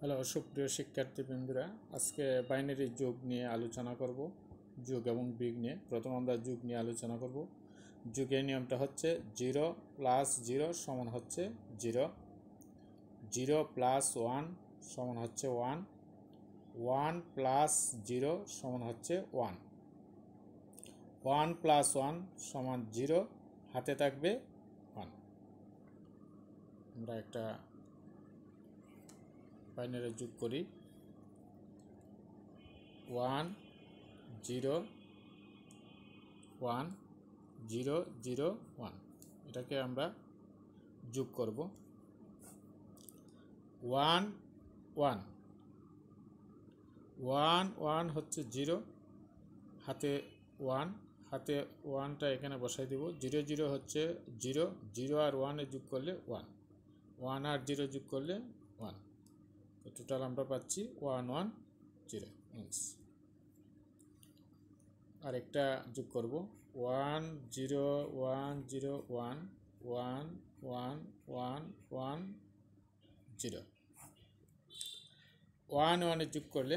hello সুপ্রিয় শিক্ষার্থী বিন্দুরা আজকে বাইনারি যোগ নিয়ে আলোচনা করব যোগ এবং বিগ নিয়ে প্রথম আমরা যোগ নিয়ে আলোচনা করব যোগের নিয়মটা হচ্ছে জিরো প্লাস জিরো সমান হচ্ছে জিরো জিরো প্লাস ওয়ান সমান হচ্ছে ওয়ান ওয়ান প্লাস জিরো সমান হচ্ছে ওয়ান ওয়ান প্লাস ওয়ান সমান জিরো হাতে থাকবে ওয়ান আমরা একটা বাইনারি যোগ করি one zero one zero zero one এটাকে আমরা যোগ করব ওয়ান ওয়ান ওয়ান ওয়ান হচ্ছে জিরো হাতে ওয়ান হাতে ওয়ানটা এখানে বসাই দেব জিরো জিরো হচ্ছে জিরো জিরো আর ওয়ানে যোগ করলে ওয়ান ওয়ান আর জিরো যোগ করলে ওয়ান তো টোটাল আমরা পাচ্ছি ওয়ান ওয়ান জিরো ইঞ্চ একটা যোগ করব one zero one zero one one one one one zero one ওয়ানে যোগ করলে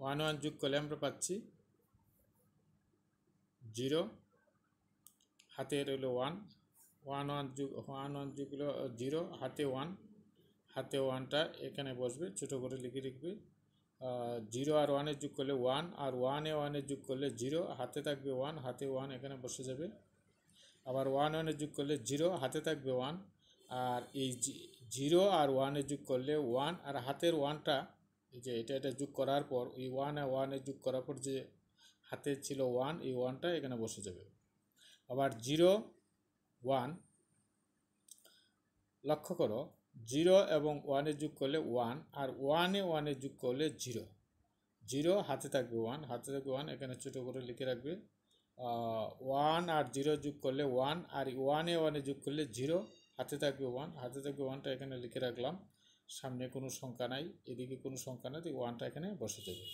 ওয়ান ওয়ান যোগ করলে আমরা পাচ্ছি জিরো হাতে রইল ওয়ান ওয়ান ওয়ান যুগ ওয়ান ওয়ান যুগলো জিরো হাতে ওয়ান হাতে ওয়ানটা এখানে বসবে ছোটো করে লিখে লিখবে জিরো আর ওয়ানের যুগ করলে ওয়ান আর ওয়ানে ওয়ানের যুগ করলে জিরো হাতে থাকবে ওয়ান হাতে ওয়ান এখানে বসে যাবে আবার ওয়ান ওয়ানের যুগ করলে জিরো হাতে থাকবে ওয়ান আর এই জিরো আর ওয়ানে যুগ করলে ওয়ান আর হাতের ওয়ানটা এই যে এটা এটা যুগ করার পর এই ওয়ান আর ওয়ানে যুগ করার পর যে হাতে ছিল ওয়ান এই ওয়ানটা এখানে বসে যাবে আবার জিরো ওয়ান লক্ষ্য করো জিরো এবং ওয়ানে যোগ করলে ওয়ান আর ওয়ানে ওয়ানে যোগ করলে জিরো জিরো হাতে থাকবে ওয়ান হাতে থাকবে ওয়ান এখানে ছোটো করে লিখে রাখবে ওয়ান আর জিরো যোগ করলে ওয়ান আর ওয়ানে ওয়ানে যোগ করলে জিরো হাতে থাকবে ওয়ান হাতে থাকবে ওয়ানটা এখানে লিখে রাখলাম সামনে কোনো সংখ্যা নাই এদিকে কোনো সংখ্যা নাই তো ওয়ানটা এখানে বসে যাবে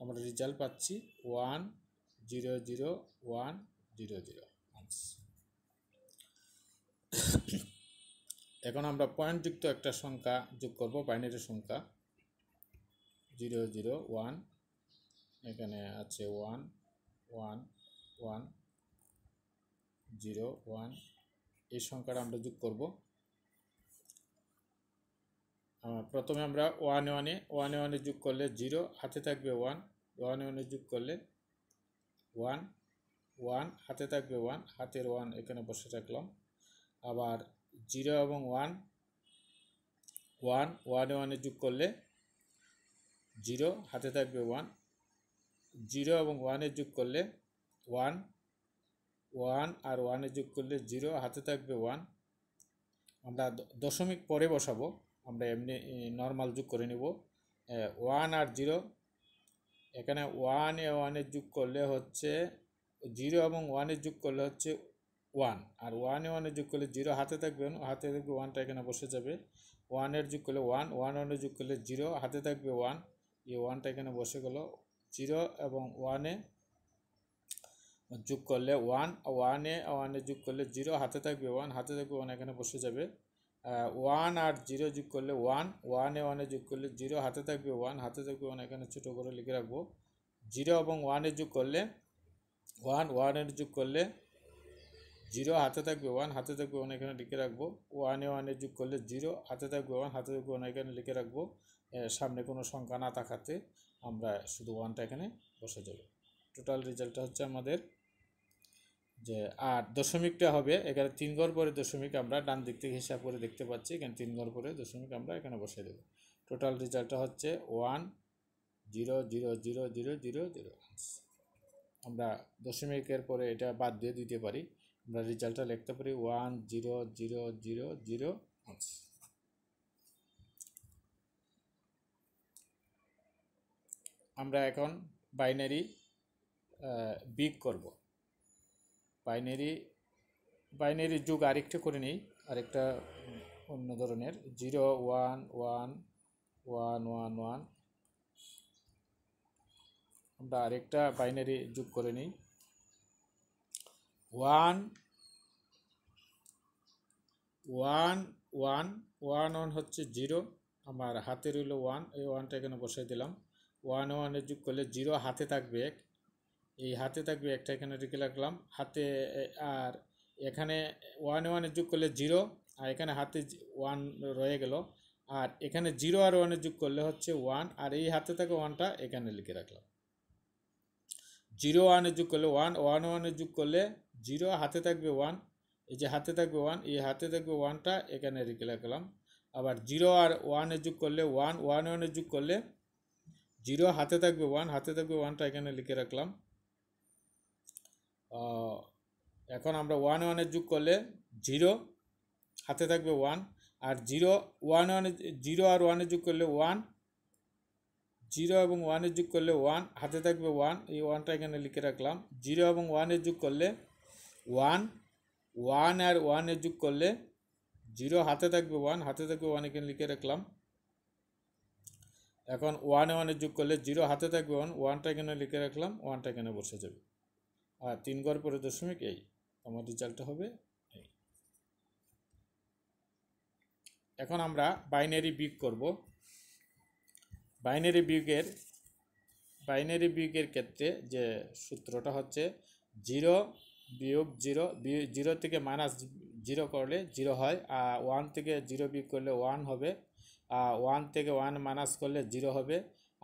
আমরা রেজাল্ট পাচ্ছি one zero zero one zero zero এখন আমরা পয়েন্টযুক্ত একটা সংখ্যা যোগ করব বাইনারি সংখ্যা জিরো জিরো ওয়ান এখানে আছে one one one zero one এই সংখ্যাটা আমরা যোগ করব প্রথমে আমরা ওয়ান ওয়ানে ওয়ানে ওয়ানে যোগ করলে জিরো হাতে থাকবে ওয়ান ওয়ানে ওয়ানে যোগ করলে ওয়ান ওয়ান হাতে থাকবে ওয়ান হাতের ওয়ান এখানে বসে থাকলাম আবার জিরো এবং ওয়ান ওয়ান ওয়ানে ওয়ানে যোগ করলে জিরো হাতে থাকবে ওয়ান জিরো এবং ওয়ানে যোগ করলে ওয়ান ওয়ান আর ওয়ানে যোগ করলে জিরো হাতে থাকবে ওয়ান আমরা দশমিক পরে বসাবো আমরা এমনি নর্মাল যোগ করে নেব ওয়ান আর জিরো এখানে ওয়ানে ওয়ানে যোগ করলে হচ্ছে জিরো এবং ওয়ানে যোগ করলে হচ্ছে ওয়ান আর ওয়ানে ওয়ানে যোগ করলে জিরো হাতে থাকবে হাতে থাকবে ওয়ানটা এখানে বসে যাবে ওয়ানের যোগ করলে ওয়ান ওয়ান ওয়ানে যোগ করলে জিরো হাতে থাকবে ওয়ান এই ওয়ানটা এখানে বসে গেল জিরো এবং ওয়ানে যোগ করলে ওয়ান ওয়ানে ওয়ানে যোগ করলে জিরো হাতে থাকবে ওয়ান হাতে থাকবে ওয়ান এখানে বসে যাবে ওয়ান আর জিরো যোগ করলে ওয়ান ওয়ানে ওয়ানে যোগ করলে জিরো হাতে থাকবে ওয়ান হাতে থাকবে ওয়ান এখানে ছোটো করে লিখে রাখবো জিরো এবং ওয়ানে যোগ করলে ওয়ান ওয়ানের যোগ করলে জিরো হাতে থাকবে ওয়ান হাতে থাকবে ওয়ান এখানে লিখে রাখবো ওয়ানে ওয়ানে যোগ করলে জিরো হাতে থাকবে ওয়ান হাতে থাকবে ওয়ান এখানে লিখে রাখবো সামনে কোনো সংখ্যা না থাকাতে আমরা শুধু ওয়ানটা এখানে বসে দেবো টোটাল রেজাল্টটা হচ্ছে আমাদের যে আর দশমিকটা হবে এখানে তিন ঘর পরে দশমিক আমরা ডান দিক থেকে হিসাব করে দেখতে পাচ্ছি এখানে তিন ঘর পরে দশমিক আমরা এখানে বসে দেবো টোটাল রেজাল্টটা হচ্ছে one zero zero zero zero zero zero আমরা দশমিকের পরে এটা বাদ দিয়ে দিতে পারি আমরা রেজাল্টটা লিখতে পারি one zero zero zero zero পাঁচ আমরা এখন বাইনারি বিগ করব বাইনারি বাইনারি যুগ আরেকটা করে নিই আরেকটা অন্য ধরনের zero one one one one one আমরা আরেকটা বাইনারি যুগ করে নিই one one one one one হচ্ছে জিরো আমার হাতে রইল ওয়ান এই ওয়ানটা এখানে বসাই দিলাম ওয়ান ওয়ানে যোগ করলে জিরো হাতে থাকবে এক এই হাতে থাকবে একটা এখানে রেখে রাখলাম হাতে আর এখানে ওয়ান ওয়ানে যোগ করলে জিরো আর এখানে হাতে ওয়ান রয়ে গেল আর এখানে জিরো আর ওয়ানে যোগ করলে হচ্ছে ওয়ান আর এই হাতে থাকে ওয়ানটা এখানে লিখে রাখলাম জিরো ওয়ানে যোগ করলে ওয়ান ওয়ান ওয়ানে যোগ করলে জিরো হাতে থাকবে ওয়ান এই যে হাতে থাকবে ওয়ান এই হাতে থাকবে ওয়ানটা এখানে রেখে রাখলাম আবার জিরো আর ওয়ানে যোগ করলে ওয়ান ওয়ান ওয়ানে যোগ করলে জিরো হাতে থাকবে ওয়ান হাতে থাকবে ওয়ানটা এখানে লিখে রাখলাম এখন আমরা ওয়ান ওয়ানে যোগ করলে জিরো হাতে থাকবে ওয়ান আর জিরো ওয়ান ওয়ানে জিরো আর ওয়ানে যোগ করলে ওয়ান জিরো এবং ওয়ানের যোগ করলে ওয়ান হাতে থাকবে ওয়ান এই ওয়ানটা এখানে লিখে রাখলাম জিরো এবং ওয়ানের যোগ করলে ওয়ান ওয়ান আর ওয়ানের যোগ করলে জিরো হাতে থাকবে ওয়ান হাতে থাকবে ওয়ান এখানে লিখে রাখলাম এখন ওয়ানে ওয়ানের যোগ করলে জিরো হাতে থাকবে ওয়ান ওয়ানটা এখানে লিখে রাখলাম ওয়ানটা এখানে বসে যাবে আর তিন ঘর পরে দশমিক এই আমার রেজাল্টটা হবে এই এখন আমরা বাইনারি বিগ করবো বাইনারি বিয়োগের বাইনারি বিয়োগের ক্ষেত্রে যে সূত্রটা হচ্ছে জিরো বিয়োগ জিরো জিরো থেকে মাইনাস জিরো করলে জিরো হয় আর ওয়ান থেকে জিরো বিয়োগ করলে ওয়ান হবে আর ওয়ান থেকে ওয়ান মাইনাস করলে জিরো হবে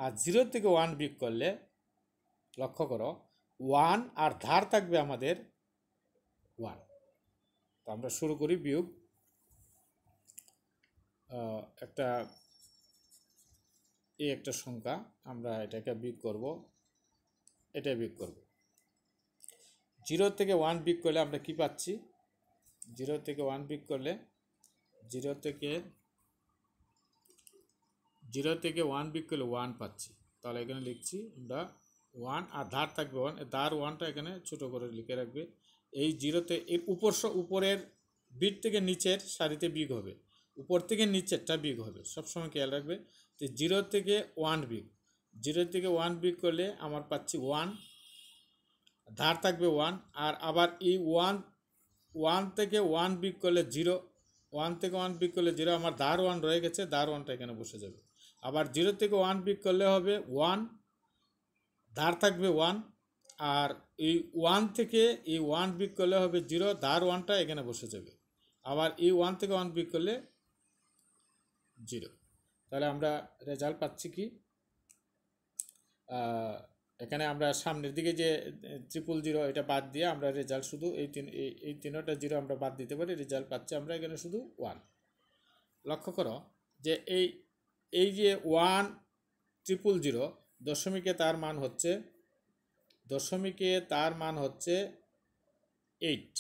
আর জিরো থেকে ওয়ান বিয়োগ করলে লক্ষ্য করো ওয়ান আর ধার থাকবে আমাদের ওয়ান তো আমরা শুরু করি বিয়োগ একটা এই একটা সংখ্যা আমরা এটাকে বিগ করব এটা বিগ করব জিরো থেকে ওয়ান বিগ করলে আমরা কি পাচ্ছি জিরো থেকে ওয়ান বিগ করলে জিরো থেকে জিরো থেকে ওয়ান বিগ করলে ওয়ান পাচ্ছি তাহলে এখানে লিখছি আমরা ওয়ান আর ধার থাকবে ওয়ান ধার ওয়ানটা এখানে ছোটো করে লিখে রাখবে এই জিরোতে এর উপর উপরের বিট থেকে নিচের সারিতে বিগ হবে উপর থেকে নিচেরটা বিগ হবে সবসময় খেয়াল রাখবে তো জিরো থেকে ওয়ান বিগ জিরো থেকে ওয়ান বিগ করলে আমার পাচ্ছি ওয়ান ধার থাকবে ওয়ান আর আবার ই ওয়ান ওয়ান থেকে ওয়ান বিগ করলে জিরো ওয়ান থেকে ওয়ান বিগ করলে জিরো আমার ধার ওয়ান রয়ে গেছে ধার ওয়ানটা এখানে বসে যাবে আবার জিরো থেকে ওয়ান বিগ করলে হবে ওয়ান ধার থাকবে ওয়ান আর এই ওয়ান থেকে এই ওয়ান বিগ করলে হবে জিরো ধার ওয়ানটা এখানে বসে যাবে আবার এই ওয়ান থেকে ওয়ান বিগ করলে জিরো তাহলে আমরা রেজাল্ট পাচ্ছি কি এখানে আমরা সামনের দিকে যে ট্রিপল জিরো এটা বাদ দিয়ে আমরা রেজাল্ট শুধু এই তিন এই তিনটা জিরো আমরা বাদ দিতে পারি রেজাল্ট পাচ্ছি আমরা এখানে শুধু ওয়ান লক্ষ্য করো যে এই এই যে ওয়ান ট্রিপল জিরো দশমিকে তার মান হচ্ছে দশমিকে তার মান হচ্ছে এইট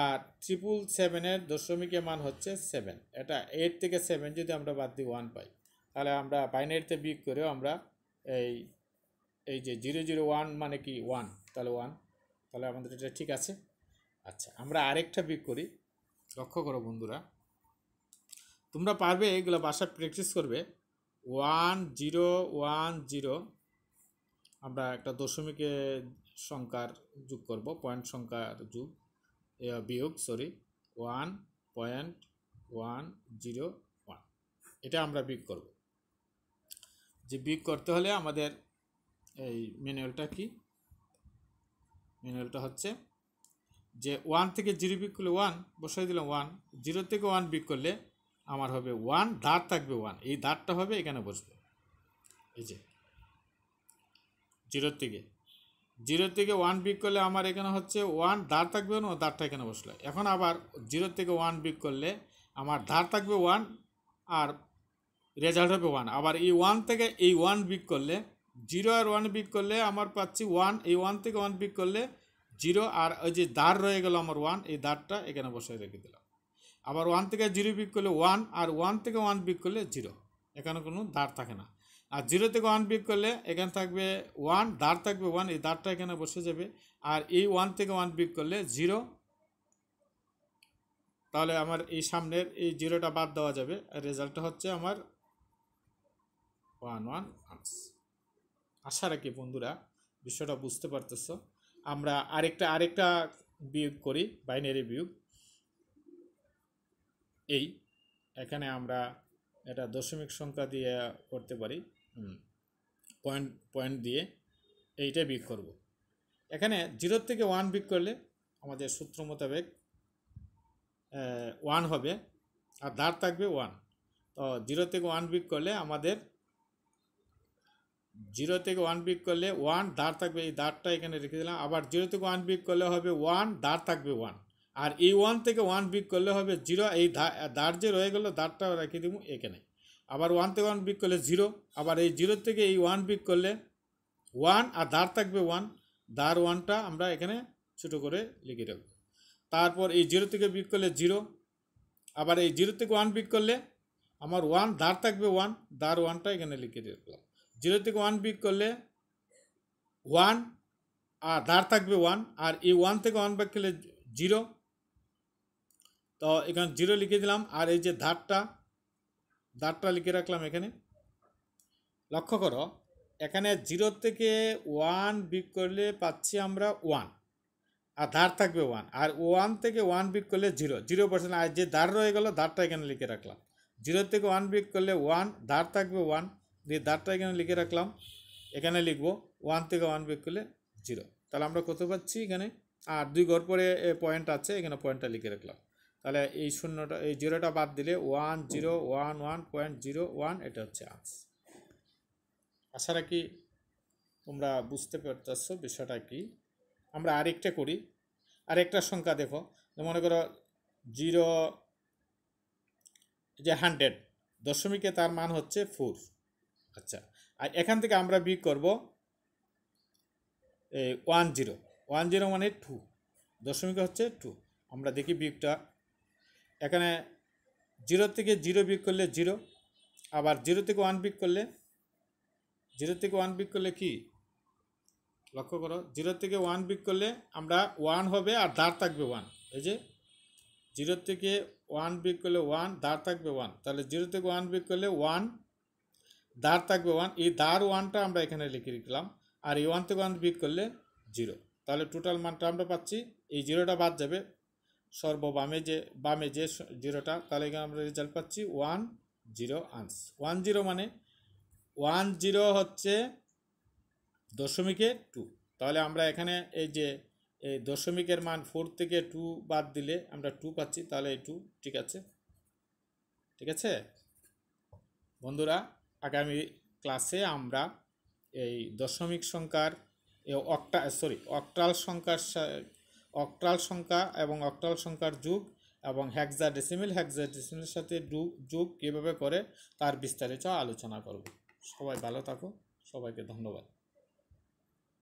আর ট্রিপল সেভেনের দশমিকের মান হচ্ছে সেভেন এটা এইট থেকে সেভেন যদি আমরা বাদ দিই ওয়ান পাই তাহলে আমরা বাইনারিতে বিক করেও আমরা এই এই যে জিরো জিরো ওয়ান মানে কি ওয়ান তাহলে ওয়ান তাহলে আমাদের এটা ঠিক আছে আচ্ছা আমরা আরেকটা বিক করি লক্ষ্য করো বন্ধুরা তোমরা পারবে এগুলো বাসা প্র্যাকটিস করবে ওয়ান জিরো ওয়ান জিরো আমরা একটা দশমিকে সংখ্যার যোগ করব পয়েন্ট সংখ্যার যুগ বিয়োগ sorry one point one zero one এটা আমরা বিয়োগ করব যে বিয়োগ করতে হলে আমাদের এই ম্যানুয়ালটা কি ম্যানুয়ালটা হচ্ছে যে ওয়ান থেকে জিরো বিক করলে ওয়ান বসাই দিলাম ওয়ান জিরো থেকে ওয়ান বিক করলে আমার হবে ওয়ান ধার থাকবে ওয়ান এই ধারটা হবে এখানে বসবে এই যে জিরোর থেকে জিরো থেকে ওয়ান বিক করলে আমার এখানে হচ্ছে ওয়ান ধার থাকবে না ধারটা এখানে বসলো এখন আবার জিরো থেকে ওয়ান বিক করলে আমার ধার থাকবে ওয়ান আর রেজাল্ট হবে ওয়ান আবার এই ওয়ান থেকে এই ওয়ান বিক করলে জিরো আর ওয়ান বিক করলে আমার পাচ্ছি ওয়ান এই ওয়ান থেকে ওয়ান বিক করলে জিরো আর ওই যে দাঁড় রয়ে গেল আমার ওয়ান এই দাঁড়টা এখানে বসে রেখে দিলাম আবার ওয়ান থেকে জিরো বিক করলে ওয়ান আর ওয়ান থেকে ওয়ান বিক করলে জিরো এখানে কোনো দাঁড় থাকে না আর জিরো থেকে ওয়ান বিয়োগ করলে এখানে থাকবে ওয়ান দাঁড় থাকবে ওয়ান এই দাঁড়টা এখানে বসে যাবে আর এই ওয়ান থেকে ওয়ান বিয়োগ করলে জিরো তাহলে আমার এই সামনের এই জিরোটা বাদ দেওয়া যাবে আর রেজাল্টটা হচ্ছে আমার ওয়ান ওয়ান আশা রাখি বন্ধুরা বিষয়টা বুঝতে পারতেছ আমরা আরেকটা আরেকটা বিয়োগ করি বাইনারি বিয়োগ এই এখানে আমরা এটা দশমিক সংখ্যা দিয়ে করতে পারি পয়েন্ট পয়েন্ট দিয়ে এইটা বিক করব এখানে জিরোর থেকে ওয়ান বিক করলে আমাদের সূত্র মোতাবেক ওয়ান হবে আর দাঁড় থাকবে ওয়ান তো জিরো থেকে ওয়ান বিক করলে আমাদের জিরো থেকে ওয়ান বিক করলে ওয়ান দাঁড় থাকবে এই দাঁড়টা এখানে রেখে দিলাম আবার জিরো থেকে ওয়ান বিক করলে হবে ওয়ান দাঁড় থাকবে ওয়ান আর এই ওয়ান থেকে ওয়ান বিক করলে হবে জিরো এই দাঁড় যে রয়ে গেলো দাঁড়টা রেখে দিব এখানে আবার ওয়ান থেকে ওয়ান বিক করলে জিরো আবার এই জিরো থেকে এই ওয়ান বিক করলে ওয়ান আর ধার থাকবে ওয়ান ধার ওয়ানটা আমরা এখানে ছোটো করে লিখে রাখব তারপর এই জিরো থেকে বিক করলে জিরো আবার এই জিরো থেকে ওয়ান বিক করলে আমার ওয়ান ধার থাকবে ওয়ান ধার ওয়ানটা এখানে লিখে রাখলাম জিরো থেকে ওয়ান বিক করলে ওয়ান আর ধার থাকবে ওয়ান আর এই ওয়ান থেকে ওয়ান বিক করলে জিরো তো এখানে জিরো লিখে দিলাম আর এই যে ধারটা দাঁতটা লিখে রাখলাম এখানে লক্ষ্য করো এখানে জিরো থেকে ওয়ান বিক করলে পাচ্ছি আমরা ওয়ান আর ধার থাকবে ওয়ান আর ওয়ান থেকে ওয়ান বিক করলে জিরো জিরো পার্সেন্ট আর যে ধার রয়ে গেলো ধারটা এখানে লিখে রাখলাম জিরো থেকে ওয়ান বিক করলে ওয়ান ধার থাকবে ওয়ান দিয়ে ধারটা এখানে লিখে রাখলাম এখানে লিখবো ওয়ান থেকে ওয়ান বিক করলে জিরো তাহলে আমরা কত পাচ্ছি এখানে আর দুই ঘর পরে পয়েন্ট আছে এখানে পয়েন্টটা লিখে রাখলাম তাহলে এই শূন্যটা এই জিরোটা বাদ দিলে one zero one one point zero one এটা হচ্ছে আনসার আশা রাখি তোমরা বুঝতে পারতেছ বিষয়টা কি আমরা আরেকটা করি আরেকটা সংখ্যা দেখো মনে করো জিরো যে হান্ড্রেড দশমিকে তার মান হচ্ছে ফোর আচ্ছা আর এখান থেকে আমরা বি করব ওয়ান জিরো ওয়ান জিরো মানে টু দশমিকে হচ্ছে টু আমরা দেখি বিকটা এখানে জিরো থেকে জিরো বিক করলে জিরো আবার জিরো থেকে ওয়ান বিক করলে জিরো থেকে ওয়ান বিক করলে কি লক্ষ্য করো জিরো থেকে ওয়ান বিক করলে আমরা ওয়ান হবে আর দাঁড় থাকবে ওয়ান এই যে জিরো থেকে ওয়ান বিক করলে ওয়ান দাঁড় থাকবে ওয়ান তাহলে জিরো থেকে ওয়ান বিক করলে ওয়ান দাঁড় থাকবে ওয়ান এই দাঁড় ওয়ানটা আমরা এখানে লিখে লিখলাম আর এই ওয়ান থেকে ওয়ান বিক করলে জিরো তাহলে টোটাল মানটা আমরা পাচ্ছি এই জিরোটা বাদ যাবে সর্ববামে যে বামে যে জিরোটা তাহলে আমরা রেজাল্ট পাচ্ছি ওয়ান জিরো আনস ওয়ান জিরো মানে ওয়ান জিরো হচ্ছে দশমিকে টু তাহলে আমরা এখানে এই যে এই দশমিকের মান ফোর থেকে টু বাদ দিলে আমরা টু পাচ্ছি তাহলে এই টু ঠিক আছে ঠিক আছে বন্ধুরা আগামী ক্লাসে আমরা এই দশমিক সংখ্যার অক্টা সরি অক্টাল সংখ্যার অক্টাল সংখ্যা এবং অক্টাল সংখ্যার যুগ এবং হ্যাকজা ডেসিমিল হ্যাকজা ডেসিমিলের সাথে যুগ কীভাবে করে তার বিস্তারিত আলোচনা করব সবাই ভালো থাকো সবাইকে ধন্যবাদ